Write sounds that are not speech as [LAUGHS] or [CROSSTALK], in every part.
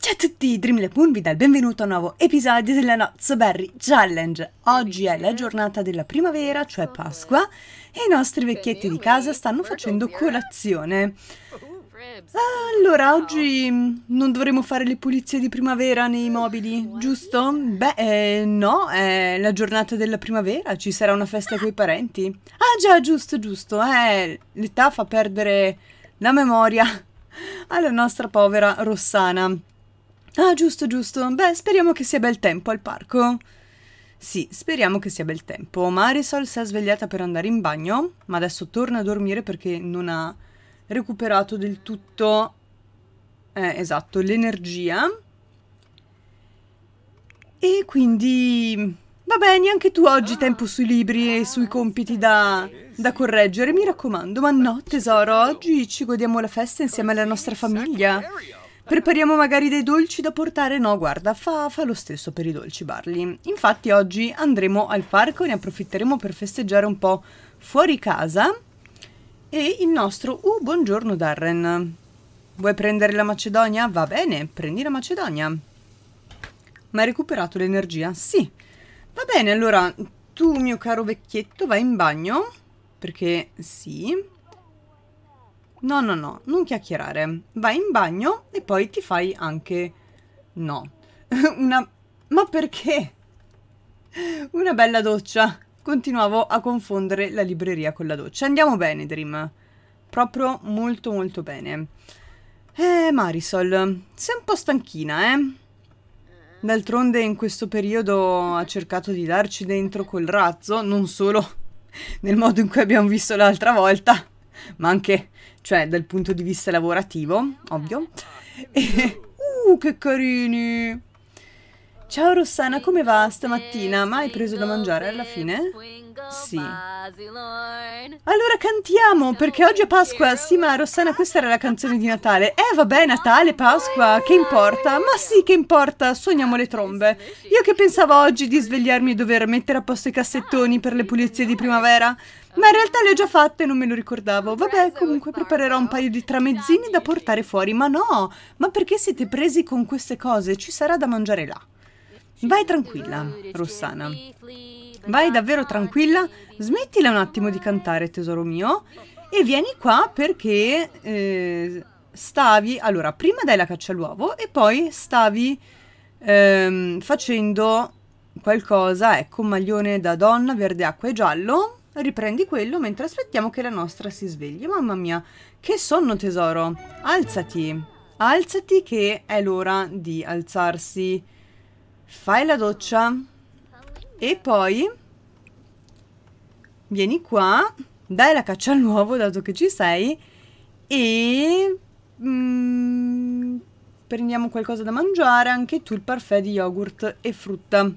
Ciao a tutti, Dreamlab Moon vi dà il benvenuto a un nuovo episodio della Not Berry Challenge. Oggi è la giornata della primavera, cioè Pasqua, e i nostri vecchietti di casa stanno facendo colazione. Ah, allora, oggi mm, non dovremo fare le pulizie di primavera nei mobili, giusto? Beh, eh, no, è la giornata della primavera, ci sarà una festa coi parenti. Ah già, giusto, giusto, eh, l'età fa perdere la memoria [LAUGHS] alla nostra povera Rossana. Ah giusto, giusto, beh, speriamo che sia bel tempo al parco. Sì, speriamo che sia bel tempo. Marisol si è svegliata per andare in bagno, ma adesso torna a dormire perché non ha recuperato del tutto, eh, esatto, l'energia. E quindi, vabbè, neanche tu oggi tempo sui libri e sui compiti da, da correggere, mi raccomando. Ma no, tesoro, oggi ci godiamo la festa insieme alla nostra famiglia. Prepariamo magari dei dolci da portare? No, guarda, fa, fa, lo stesso per i dolci Barley. Infatti oggi andremo al parco, ne approfitteremo per festeggiare un po' fuori casa e il nostro Uh, buongiorno Darren. Vuoi prendere la Macedonia? Va bene, prendi la Macedonia. Ma hai recuperato l'energia? Sì. Va bene, allora tu, mio caro vecchietto, vai in bagno. Perché sì. No, no, no, non chiacchierare. Vai in bagno e poi ti fai anche... No. [LAUGHS] Una... Ma perché? Una bella doccia continuavo a confondere la libreria con la doccia. Andiamo bene, Dream. Proprio molto molto bene. Eh, Marisol, sei un po' stanchina, eh? D'altronde in questo periodo ha cercato di darci dentro col razzo, non solo nel modo in cui abbiamo visto l'altra volta, ma anche, cioè, dal punto di vista lavorativo, ovvio. E, uh, che carini! Ciao Rossana, come va stamattina? Ma hai preso da mangiare alla fine? Sì. Allora cantiamo, perché oggi è Pasqua. Sì, ma Rossana, questa era la canzone di Natale. Eh, vabbè, Natale, Pasqua, che importa? Ma sì, che importa, suoniamo le trombe. Io che pensavo oggi di svegliarmi e dover mettere a posto i cassettoni per le pulizie di primavera. Ma in realtà le ho già fatte e non me lo ricordavo. Vabbè, comunque preparerò un paio di tramezzini da portare fuori. Ma no, ma perché siete presi con queste cose? Ci sarà da mangiare là. Vai tranquilla, Rossana. Vai davvero tranquilla, smettila un attimo di cantare, tesoro mio, e vieni qua perché eh, stavi... Allora, prima dai la caccia all'uovo e poi stavi ehm, facendo qualcosa, ecco, un maglione da donna, verde, acqua e giallo. Riprendi quello mentre aspettiamo che la nostra si svegli. Mamma mia, che sonno tesoro! Alzati! Alzati che è l'ora di alzarsi. Fai la doccia. E poi vieni qua, dai la caccia all'uovo dato che ci sei e mm, prendiamo qualcosa da mangiare, anche tu il parfait di yogurt e frutta.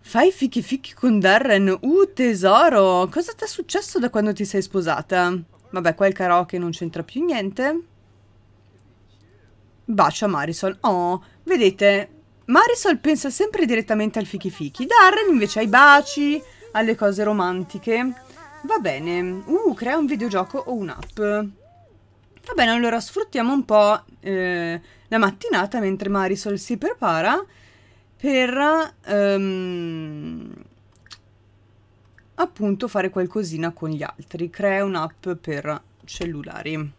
Fai fichi fichi con Darren. Uh, tesoro, cosa ti è successo da quando ti sei sposata? Vabbè, qua il karaoke non c'entra più niente. Bacia Marisol. Oh, Vedete, Marisol pensa sempre direttamente al fichi fichi, Darren invece ai baci, alle cose romantiche. Va bene, uh, crea un videogioco o un'app. Va bene, allora sfruttiamo un po' eh, la mattinata mentre Marisol si prepara per um, appunto fare qualcosina con gli altri. Crea un'app per cellulari.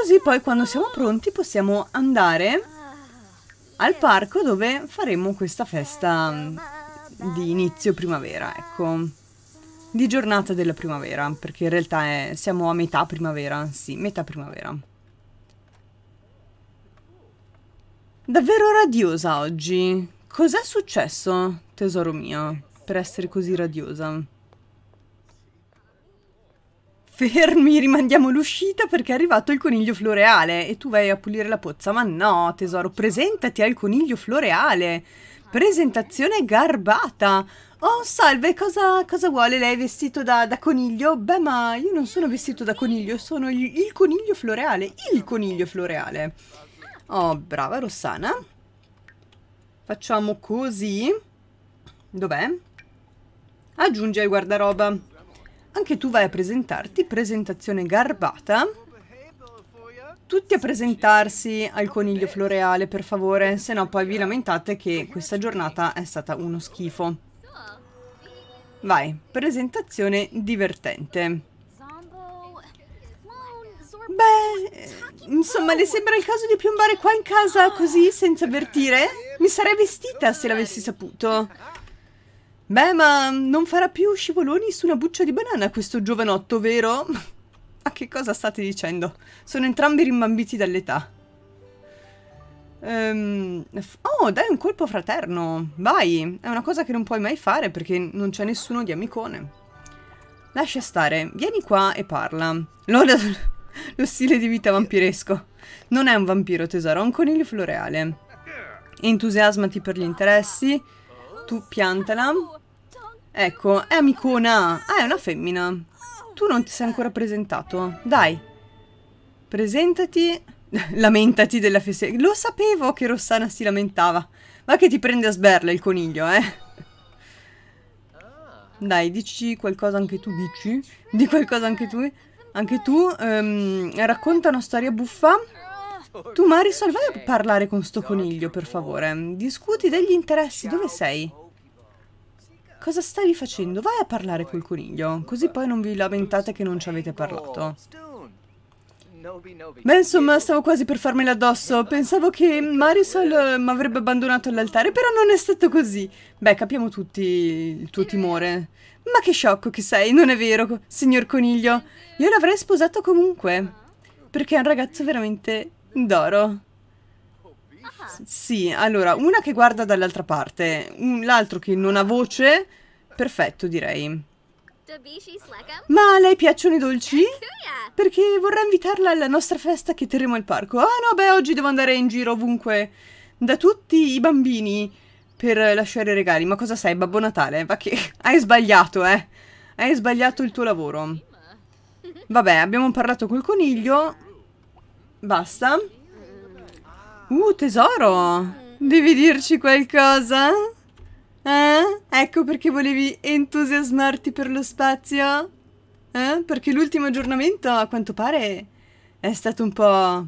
Così poi quando siamo pronti possiamo andare al parco dove faremo questa festa di inizio primavera, ecco. Di giornata della primavera, perché in realtà è, siamo a metà primavera, sì, metà primavera. Davvero radiosa oggi. Cos'è successo, tesoro mio, per essere così radiosa? Fermi, rimandiamo l'uscita perché è arrivato il coniglio floreale e tu vai a pulire la pozza. Ma no, tesoro, presentati al coniglio floreale. Presentazione garbata. Oh, salve, cosa, cosa vuole lei vestito da, da, coniglio? Beh, ma io non sono vestito da coniglio, sono il, il coniglio floreale. Il coniglio floreale. Oh, brava Rossana. Facciamo così. Dov'è? Aggiungi al guardaroba. Anche tu vai a presentarti, presentazione garbata. Tutti a presentarsi al coniglio floreale, per favore, se no poi vi lamentate che questa giornata è stata uno schifo. Vai, presentazione divertente. Beh, insomma, le sembra il caso di piombare qua in casa così senza avvertire? Mi sarei vestita se l'avessi saputo. Beh, ma non farà più scivoloni su una buccia di banana questo giovanotto, vero? ma [LAUGHS] che cosa state dicendo? Sono entrambi rimbambiti dall'età. Um, oh, dai un colpo fraterno. Vai, è una cosa che non puoi mai fare perché non c'è nessuno di amicone. Lascia stare, vieni qua e parla. L'ora [LAUGHS] lo stile di vita vampiresco. Non è un vampiro, tesoro, è un coniglio floreale. Entusiasmati per gli interessi. Tu piantala. Ecco, è amicona. Ah, è una femmina. Tu non ti sei ancora presentato. Dai. Presentati. [LAUGHS] Lamentati della festa. Lo sapevo che Rossana si lamentava. Ma che ti prende a sberla il coniglio, eh? Dai, dici qualcosa anche tu, dici? Di qualcosa anche tu? Anche tu? Ehm, racconta una storia buffa? Tu, Marisol, vai a parlare con sto coniglio, per favore. Discuti degli interessi. Dove sei? Cosa stavi facendo? Vai a parlare col coniglio, così poi non vi lamentate che non ci avete parlato. Beh, insomma, stavo quasi per farmela addosso. Pensavo che Marisol eh, mi avrebbe abbandonato all'altare, però non è stato così. Beh, capiamo tutti il tuo timore. Ma che sciocco che sei, non è vero, signor coniglio. Io l'avrei sposato comunque, perché è un ragazzo veramente d'oro. Ah. Sì, allora, una che guarda dall'altra parte, l'altro che non ha voce Perfetto, direi. Ma a lei piacciono i dolci? Perché vorrei invitarla alla nostra festa che terremo al parco. Ah no, beh, oggi devo andare in giro ovunque, da tutti i bambini, per lasciare regali. Ma cosa sei, Babbo Natale? Ma che... [LAUGHS] Hai sbagliato, eh? Hai sbagliato il tuo lavoro. Vabbè, abbiamo parlato col coniglio. Basta. Uh, tesoro! Devi dirci qualcosa? Eh? Ecco perché volevi entusiasmarti per lo spazio? Eh? Perché l'ultimo aggiornamento, a quanto pare, è stato un po'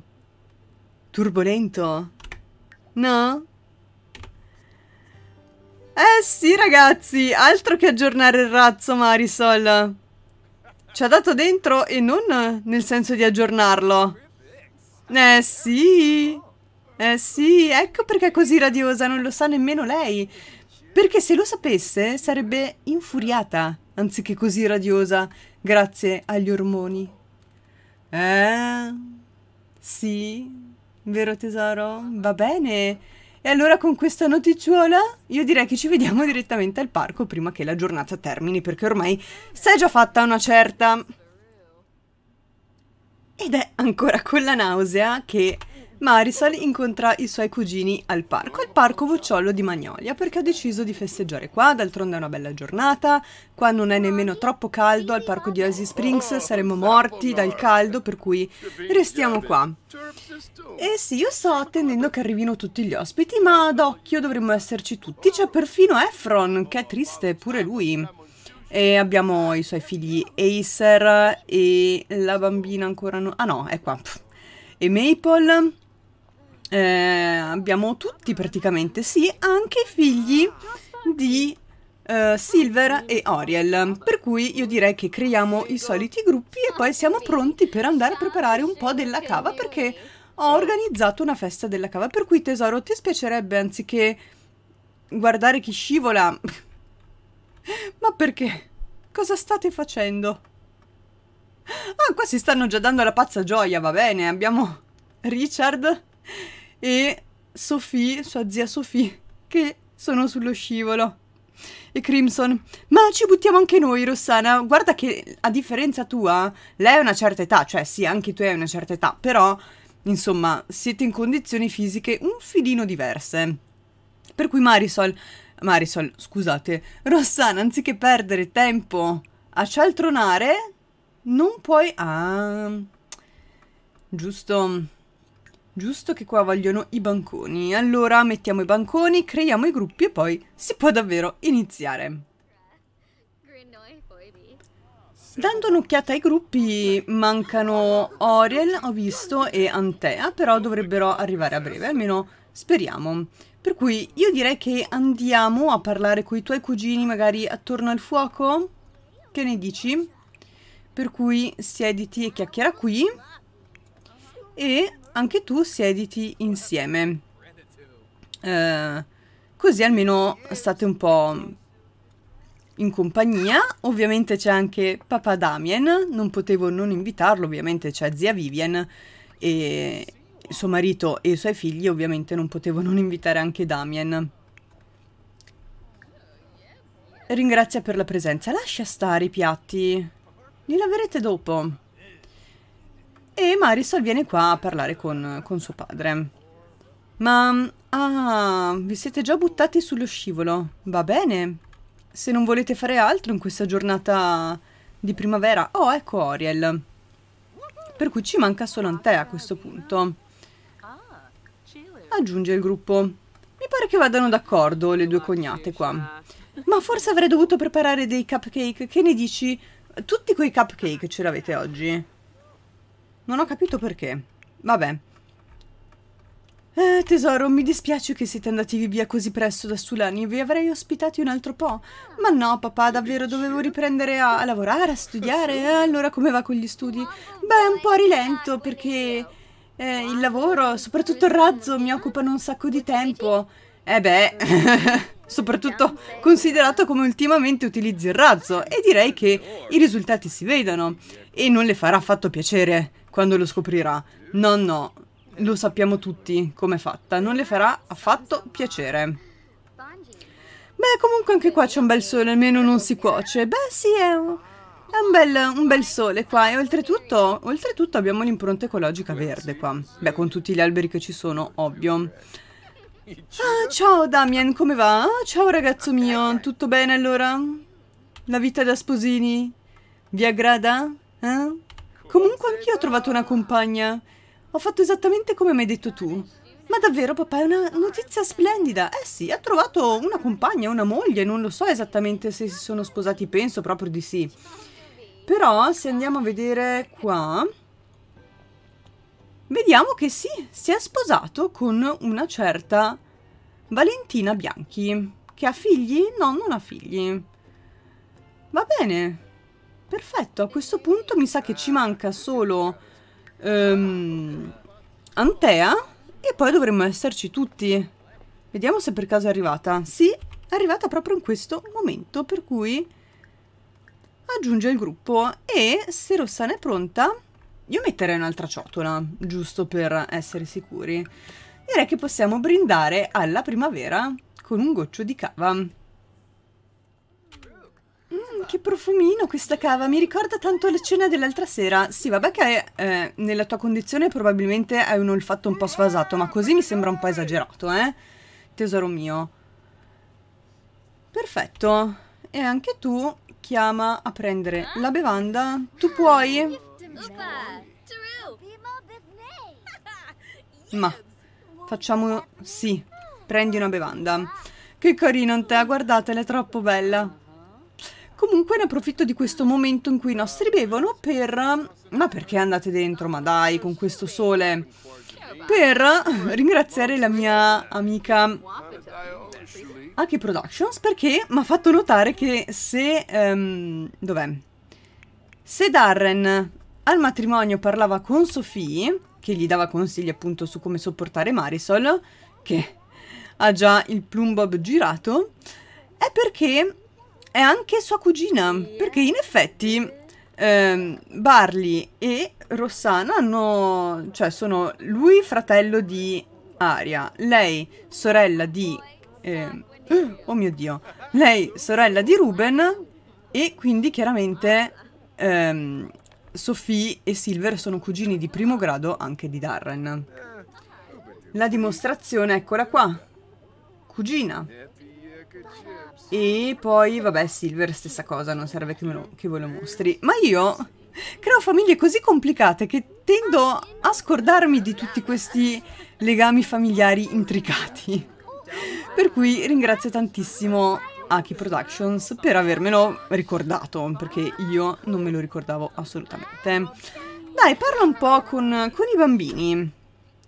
turbolento. No? Eh sì, ragazzi, altro che aggiornare il razzo Marisol. Ci ha dato dentro e non nel senso di aggiornarlo. Eh sì. Eh sì, ecco perché è così radiosa, non lo sa nemmeno lei. Perché se lo sapesse sarebbe infuriata, anziché così radiosa, grazie agli ormoni. Eh? Sì? Vero tesoro? Va bene. E allora con questa noticciola io direi che ci vediamo direttamente al parco prima che la giornata termini, perché ormai sei già fatta una certa... Ed è ancora con la nausea che Marisol incontra i suoi cugini al parco, al parco Bocciollo di Magnolia, perché ho deciso di festeggiare qua, d'altronde è una bella giornata, qua non è nemmeno troppo caldo, al parco di Oasis Springs saremmo morti dal caldo, per cui restiamo qua. E sì, io sto attendendo che arrivino tutti gli ospiti, ma ad occhio dovremmo esserci tutti, c'è cioè, perfino Efron, che è triste, pure lui. E abbiamo i suoi figli Acer e la bambina ancora no... Ah no, è qua. E Maple eh, abbiamo tutti praticamente, sì, anche i figli di eh, Silver e Oriel. Per cui io direi che creiamo i soliti gruppi e poi siamo pronti per andare a preparare un po' della cava perché ho organizzato una festa della cava. Per cui tesoro, ti spiacerebbe anziché guardare chi scivola? [LAUGHS] Ma perché? Cosa state facendo? Ah, qua si stanno già dando la pazza gioia, va bene, abbiamo Richard e Sophie, sua zia Sophie, che sono sullo scivolo. E Crimson, ma ci buttiamo anche noi, Rossana. Guarda che a differenza tua, lei ha una certa età, cioè sì, anche tu hai una certa età, però insomma, siete in condizioni fisiche un filino diverse. Per cui Marisol, Marisol, scusate, Rossana, anziché perdere tempo a cialtronare, non puoi... Ah, giusto Giusto che qua vogliono i banconi. Allora mettiamo i banconi, creiamo i gruppi e poi si può davvero iniziare. Dando un'occhiata ai gruppi mancano Oriel, ho visto, e Antea, però dovrebbero arrivare a breve, almeno speriamo. Per cui io direi che andiamo a parlare con i tuoi cugini magari attorno al fuoco? Che ne dici? Per cui siediti e chiacchiera qui e anche tu siediti insieme. Eh, così almeno state un po' in compagnia. Ovviamente c'è anche papà Damien, non potevo non invitarlo, ovviamente c'è zia Vivian e suo marito e i suoi figli, ovviamente non potevo non invitare anche Damien. Ringrazia per la presenza, lascia stare i piatti, li laverete dopo. E Marisol viene qua a parlare con, con suo padre. Ma... Ah, vi siete già buttati sullo scivolo. Va bene. Se non volete fare altro in questa giornata di primavera... Oh, ecco Oriel. Per cui ci manca solo Antea a questo punto. Aggiunge il gruppo. Mi pare che vadano d'accordo le due cognate qua. Ma forse avrei dovuto preparare dei cupcake. Che ne dici? Tutti quei cupcake ce l'avete oggi. Non ho capito perché. Vabbè. Eh, tesoro, mi dispiace che siete andati via così presto da Sulani, vi avrei ospitati un altro po'. Ma no, papà, davvero dovevo riprendere a, a lavorare, a studiare, eh, allora come va con gli studi? Beh, un po' rilento perché eh, il lavoro, soprattutto il razzo, mi occupano un sacco di tempo. Eh beh, [LAUGHS] soprattutto considerato come ultimamente utilizzi il razzo e direi che i risultati si vedono. e non le farà affatto piacere quando lo scoprirà. No, no, lo sappiamo tutti com'è fatta, non le farà affatto piacere. Beh, comunque anche qua c'è un bel sole, almeno non si cuoce. Beh, sì, è un, è un, bel, un bel, sole qua. E oltretutto, oltretutto abbiamo l'impronta ecologica verde qua. Beh, con tutti gli alberi che ci sono, ovvio. Ah, ciao Damien, come va? Ah, ciao ragazzo mio, tutto bene allora? La vita da sposini? Vi aggrada? Eh? Comunque anch'io ho trovato una compagna. Ho fatto esattamente come mi hai detto tu. Ma davvero, papà, è una notizia splendida. Eh sì, ha trovato una compagna, una moglie, non lo so esattamente se si sono sposati, penso proprio di sì. Però se andiamo a vedere qua, vediamo che sì, si è sposato con una certa Valentina Bianchi, che ha figli? No, non ha figli. Va bene, Va bene. Perfetto, a questo punto mi sa che ci manca solo um, Antea e poi dovremmo esserci tutti. Vediamo se per caso è arrivata. Sì, è arrivata proprio in questo momento, per cui aggiunge il gruppo. E se Rossana è pronta, io metterei un'altra ciotola, giusto per essere sicuri. Direi che possiamo brindare alla primavera con un goccio di cava che profumino questa cava, mi ricorda tanto la cena dell'altra sera. Sì, vabbè che eh, nella tua condizione probabilmente hai un olfatto un po' sfasato, ma così mi sembra un po' esagerato, eh? Tesoro mio. Perfetto. E anche tu chiama a prendere la bevanda. Tu puoi? [LAUGHS] Ma facciamo sì, prendi una bevanda. Che carino te, guardatela, è troppo bella. Comunque ne approfitto di questo momento in cui i nostri bevono per... Ma perché andate dentro? Ma dai, con questo sole! Per ringraziare la mia amica Aki Productions perché mi ha fatto notare che se... Um, Dov'è? Se Darren al matrimonio parlava con Sophie, che gli dava consigli appunto su come sopportare Marisol, che ha già il plumbob girato, è perché è anche sua cugina, perché in effetti eh, Barley e Rossana hanno, cioè sono lui fratello di Aria, lei sorella di... Eh, oh mio Dio, lei sorella di Ruben e quindi chiaramente ehm, Sophie e Silver sono cugini di primo grado anche di Darren. La dimostrazione, eccola qua. Cugina. E poi, vabbè, Silver, stessa cosa, non serve che, lo, che voi lo mostri. Ma io creo famiglie così complicate che tendo a scordarmi di tutti questi legami familiari intricati. Per cui ringrazio tantissimo Aki Productions per avermelo ricordato, perché io non me lo ricordavo assolutamente. Dai, parla un po' con, con i bambini.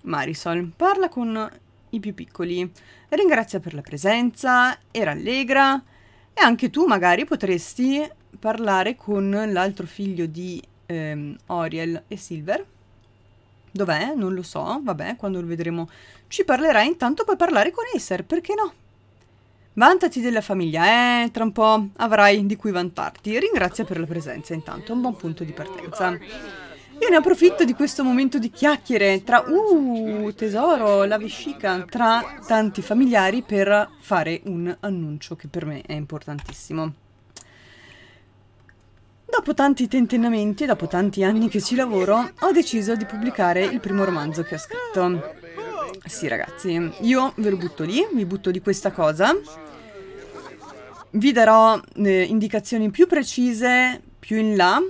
Marisol, parla con i più piccoli. Ringrazia per la presenza e rallegra. E anche tu magari potresti parlare con l'altro figlio di ehm, Oriel e Silver. Dov'è? Non lo so, vabbè, quando lo vedremo ci parlerà. Intanto puoi parlare con Acer, perché no? Vantati della famiglia, eh, tra un po' avrai di cui vantarti. Ringrazia per la presenza intanto, un buon punto di partenza. Io ne approfitto di questo momento di chiacchiere tra, uh, tesoro, la vescica, tra tanti familiari per fare un annuncio che per me è importantissimo. Dopo tanti tentennamenti e dopo tanti anni che ci lavoro, ho deciso di pubblicare il primo romanzo che ho scritto. Sì ragazzi, io ve lo butto lì, vi butto di questa cosa. Vi darò eh, indicazioni più precise più in là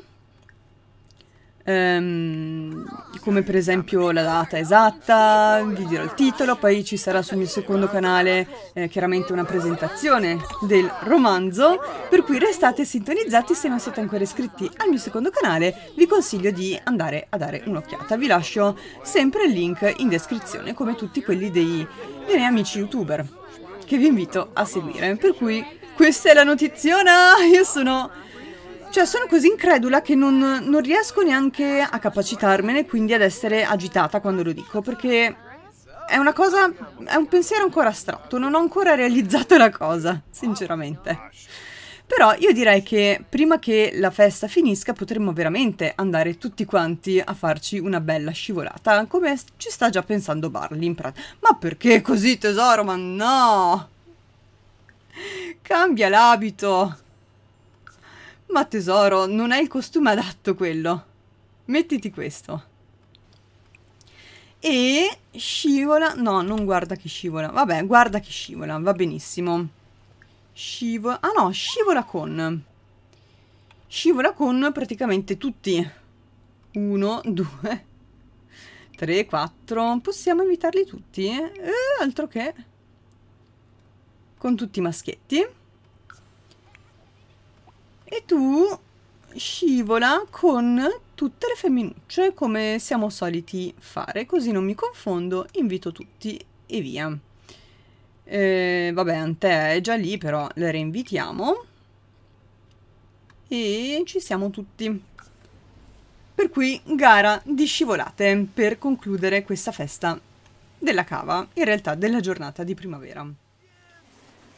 ehm, come per esempio la data esatta, vi dirò il titolo, poi ci sarà sul mio secondo canale eh, chiaramente una presentazione del romanzo, per cui restate sintonizzati se non siete ancora iscritti al mio secondo canale, vi consiglio di andare a dare un'occhiata, vi lascio sempre il link in descrizione come tutti quelli dei, dei miei amici youtuber che vi invito a seguire, per cui questa è la notizia, io sono cioè sono così incredula che non, non riesco neanche a capacitarmene, quindi ad essere agitata quando lo dico, perché è una cosa, è un pensiero ancora astratto, non ho ancora realizzato la cosa, sinceramente. Però io direi che prima che la festa finisca potremmo veramente andare tutti quanti a farci una bella scivolata, come ci sta già pensando Barley in pratica. Ma perché così tesoro? Ma no! Cambia l'abito! Ma tesoro, non è il costume adatto quello. Mettiti questo. E scivola, no, non guarda che scivola. Vabbè, guarda che scivola, va benissimo. Scivola, ah no, scivola con. Scivola con praticamente tutti. Uno, due, tre, quattro. Possiamo invitarli tutti? Eh, altro che. Con tutti i maschietti e tu scivola con tutte le femminucce cioè come siamo soliti fare, così non mi confondo, invito tutti e via. Eh, vabbè, Ante è già lì, però le reinvitiamo. E ci siamo tutti. Per cui gara di scivolate per concludere questa festa della cava, in realtà della giornata di primavera.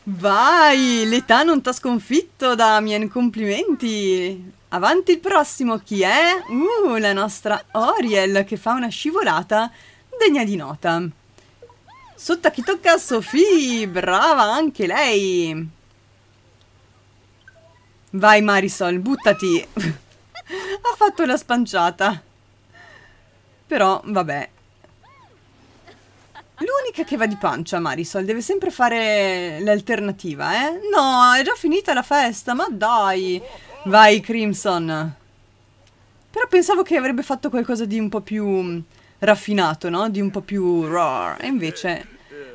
Vai, l'età non t'ha sconfitto, Damien, complimenti. Avanti il prossimo, chi è? Uh, la nostra Oriel che fa una scivolata degna di nota. Sotto a chi tocca a Sofì, brava anche lei. Vai Marisol, buttati. [LAUGHS] ha fatto la spanciata. Però, vabbè, L'unica che va di pancia, Marisol, deve sempre fare l'alternativa, eh? No, è già finita la festa, ma dai! Vai, Crimson! Però pensavo che avrebbe fatto qualcosa di un po' più mm, raffinato, no? Di un po' più roar. E invece...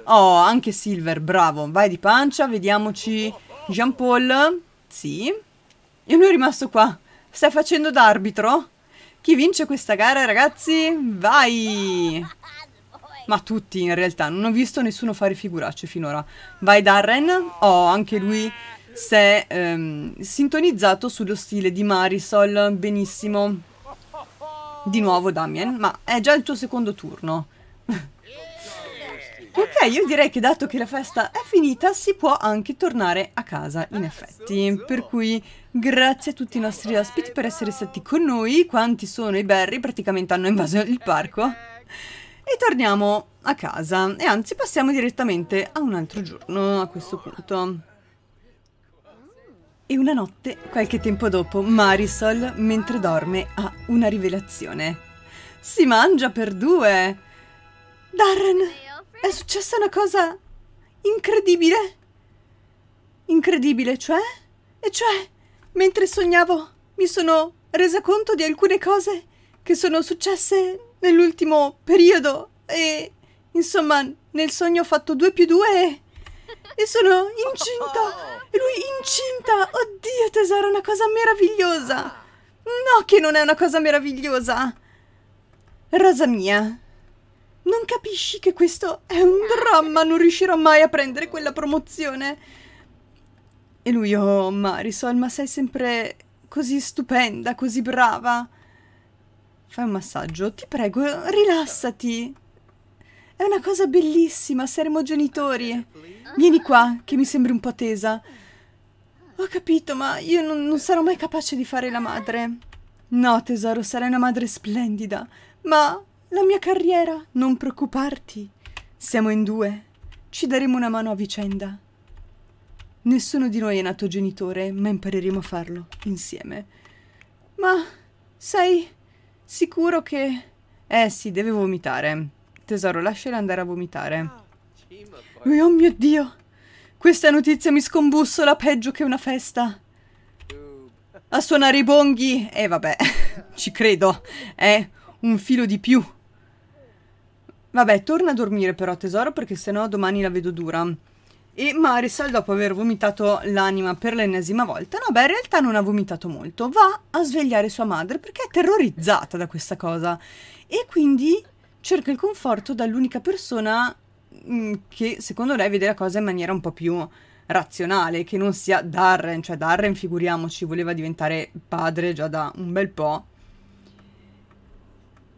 Oh, anche Silver, bravo. Vai di pancia, vediamoci. Jean Paul, sì. E lui è rimasto qua. Stai facendo d'arbitro? Chi vince questa gara, ragazzi? Vai! ma tutti in realtà, non ho visto nessuno fare figuracce finora. Vai Darren, oh, anche lui si è ehm, sintonizzato sullo stile di Marisol, benissimo. Di nuovo Damien, ma è già il tuo secondo turno. [LAUGHS] ok, io direi che dato che la festa è finita si può anche tornare a casa, in effetti. Per cui grazie a tutti i nostri ospiti per essere stati con noi. Quanti sono i berri, Praticamente hanno invaso il parco e torniamo a casa e anzi passiamo direttamente a un altro giorno a questo punto. E una notte, qualche tempo dopo, Marisol, mentre dorme, ha una rivelazione. Si mangia per due! Darren, è successa una cosa incredibile! Incredibile, cioè? E cioè, mentre sognavo, mi sono resa conto di alcune cose che sono successe nell'ultimo periodo e insomma nel sogno ho fatto 2 più 2 e, e sono incinta. E oh. lui incinta. Oddio tesoro, è una cosa meravigliosa. No che non è una cosa meravigliosa. Rosa mia, non capisci che questo è un dramma, non riuscirò mai a prendere quella promozione. E lui, oh Marisol, ma sei sempre così stupenda, così brava. Fai un massaggio, ti prego, rilassati. È una cosa bellissima, saremo genitori. Vieni qua, che mi sembri un po' tesa. Ho capito, ma io non, non sarò mai capace di fare la madre. No, tesoro, sarai una madre splendida. Ma la mia carriera, non preoccuparti. Siamo in due. Ci daremo una mano a vicenda. Nessuno di noi è nato genitore, ma impareremo a farlo insieme. Ma, sai, Sicuro che... Eh sì, deve vomitare. Tesoro, lasciala andare a vomitare. Ah, oh mio Dio! Questa notizia mi scombussola peggio che una festa. A suonare i bonghi! E eh, vabbè, [LAUGHS] ci credo. È un filo di più. Vabbè, torna a dormire però, tesoro, perché sennò domani la vedo dura e Marisol dopo aver vomitato l'anima per l'ennesima volta, no beh in realtà non ha vomitato molto, va a svegliare sua madre perché è terrorizzata da questa cosa e quindi cerca il conforto dall'unica persona mm, che secondo lei vede la cosa in maniera un po' più razionale, che non sia Darren, cioè Darren figuriamoci voleva diventare padre già da un bel po'.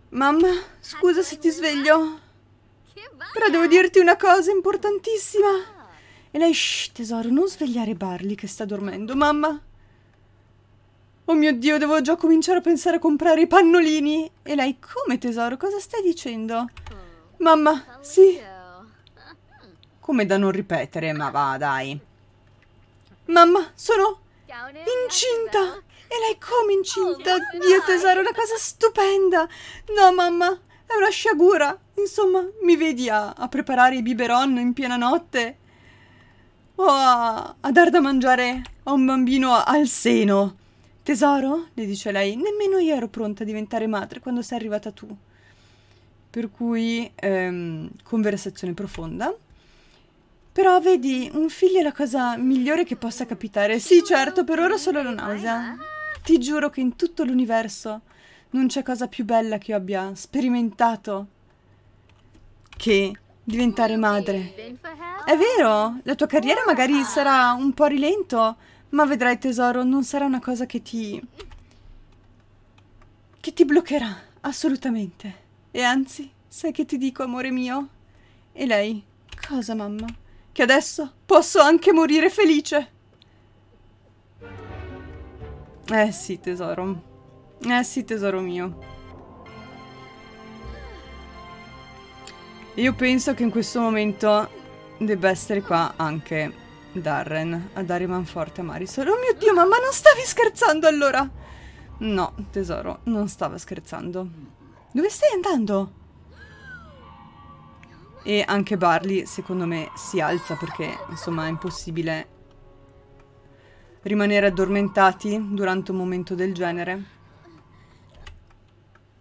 Mamma, scusa se ti sveglio, però devo dirti una cosa importantissima. E lei, shh, tesoro, non svegliare Barley che sta dormendo, mamma. Oh mio Dio, devo già cominciare a pensare a comprare i pannolini. E lei, come tesoro, cosa stai dicendo? Mamma, sì. Come da non ripetere, ma va, dai. Mamma, sono incinta. E lei come incinta? Oh, Dio tesoro, è una cosa stupenda. No, mamma, è una sciagura. Insomma, mi vedi a, a preparare i biberon in piena notte? Oh, a dar da mangiare a un bambino al seno. Tesoro, le dice lei, nemmeno io ero pronta a diventare madre quando sei arrivata tu. Per cui, ehm, conversazione profonda. Però vedi, un figlio è la cosa migliore che possa capitare. Sì, certo, per ora solo la nausea. Ti giuro che in tutto l'universo non c'è cosa più bella che io abbia sperimentato che diventare madre. È vero, la tua carriera magari sarà un po' rilento, ma vedrai tesoro, non sarà una cosa che ti... che ti bloccherà, assolutamente. E anzi, sai che ti dico, amore mio? E lei, cosa mamma? Che adesso posso anche morire felice. Eh sì, tesoro. Eh sì, tesoro mio. Io penso che in questo momento debba essere qua anche Darren a dare manforte a Marisol. Oh mio Dio, mamma, non stavi scherzando allora? No, tesoro, non stava scherzando. Dove stai andando? E anche Barley, secondo me, si alza perché, insomma, è impossibile rimanere addormentati durante un momento del genere.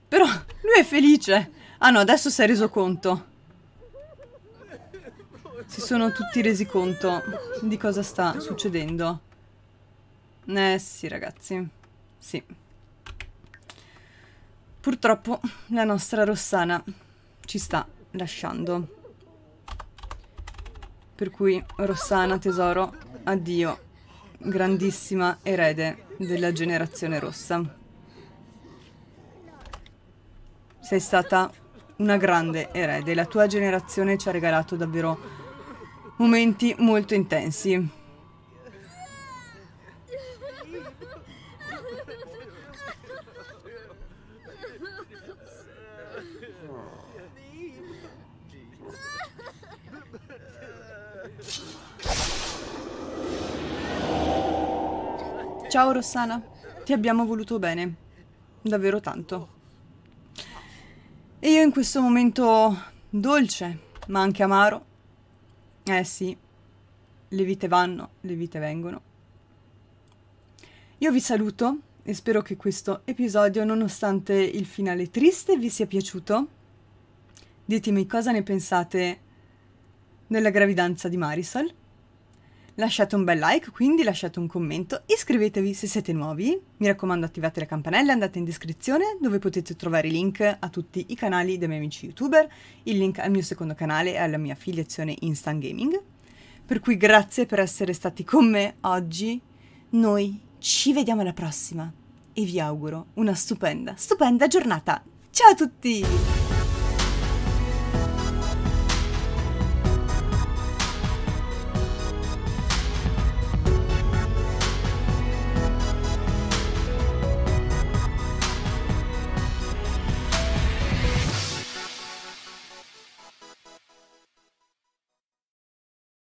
Però lui è felice. Ah no, adesso si è reso conto si sono tutti resi conto di cosa sta succedendo. Eh sì ragazzi, sì. Purtroppo la nostra Rossana ci sta lasciando. Per cui Rossana tesoro, addio, grandissima erede della generazione rossa. Sei stata una grande erede, la tua generazione ci ha regalato davvero momenti molto intensi. Ciao Rossana, ti abbiamo voluto bene, davvero tanto. E io in questo momento dolce, ma anche amaro, eh sì, le vite vanno, le vite vengono. Io vi saluto e spero che questo episodio, nonostante il finale triste, vi sia piaciuto. Ditemi cosa ne pensate della gravidanza di Marisol. Lasciate un bel like, quindi lasciate un commento, iscrivetevi se siete nuovi, mi raccomando attivate la campanella, andate in descrizione dove potete trovare i link a tutti i canali dei miei amici youtuber, il link al mio secondo canale e alla mia affiliazione Instant Gaming. Per cui grazie per essere stati con me oggi, noi ci vediamo alla prossima e vi auguro una stupenda, stupenda giornata. Ciao a tutti!